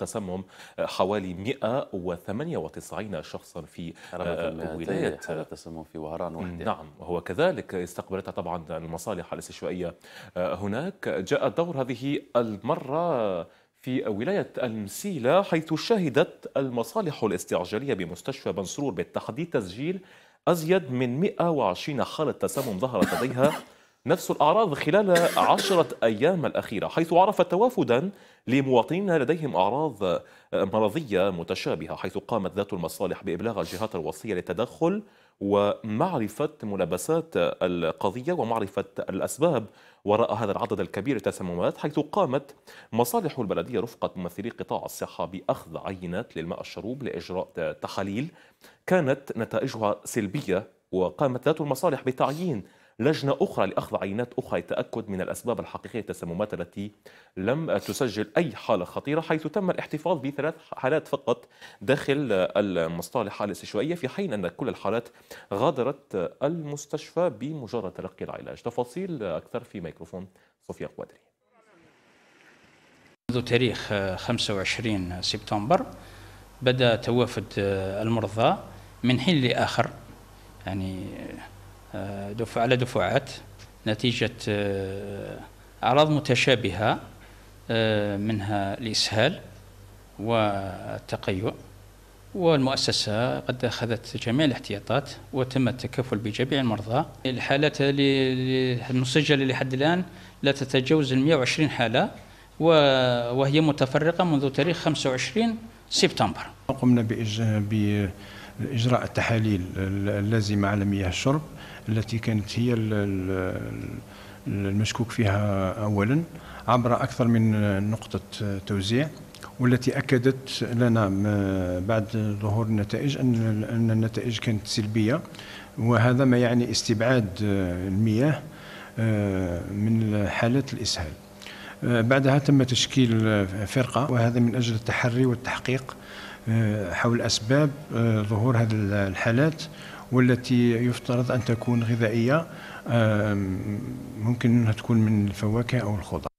تسمم آه، حوالي 198 شخصا في ولاية حالة تسمم في وهران وحده نعم وهو كذلك استقبلتها طبعا المصالح الاستشفائية آه، هناك جاء دور هذه المرة في ولاية المسيلة حيث شهدت المصالح الاستعجالية بمستشفى بنسرور بالتحديد تسجيل أزيد من 120 حالة تسمم ظهرت لديها نفس الأعراض خلال عشرة أيام الأخيرة حيث عرفت توافدا لمواطنين لديهم أعراض آه، مرضية متشابهة حيث قامت ذات المصالح بإبلاغ الجهات الوصية للتدخل ومعرفة ملابسات القضية ومعرفة الأسباب وراء هذا العدد الكبير التسممات حيث قامت مصالح البلدية رفقة ممثلي قطاع الصحة بأخذ عينات للماء الشروب لإجراء تحاليل كانت نتائجها سلبية وقامت ذات المصالح بتعيين لجنة أخرى لأخذ عينات أخرى للتأكد من الأسباب الحقيقية للتسممات التي لم تسجل أي حالة خطيرة حيث تم الاحتفاظ بثلاث حالات فقط داخل المصطلح حالة استشوائية في حين أن كل الحالات غادرت المستشفى بمجرد تلقي العلاج تفاصيل أكثر في ميكروفون صوفيا قوادري منذ تاريخ 25 سبتمبر بدأ توافد المرضى من حين لآخر يعني آه، دفع على دفعات نتيجة آه، أعراض متشابهة آه، منها الإسهال والتقيؤ والمؤسسة قد أخذت جميع الاحتياطات وتم التكفل بجميع المرضى الحالات المسجلة لحد الآن لا تتجاوز ال 120 حالة وهي متفرقة منذ تاريخ 25 سبتمبر قمنا بإج... إجراء التحاليل اللازمة على مياه الشرب التي كانت هي المشكوك فيها أولا عبر أكثر من نقطة توزيع والتي أكدت لنا بعد ظهور النتائج أن النتائج كانت سلبية وهذا ما يعني استبعاد المياه آه، من حالات الإسهال آه، بعدها تم تشكيل فرقة وهذا من أجل التحري والتحقيق آه، حول أسباب آه، ظهور هذه الحالات والتي يفترض أن تكون غذائية ممكن أنها تكون من الفواكه أو الخضار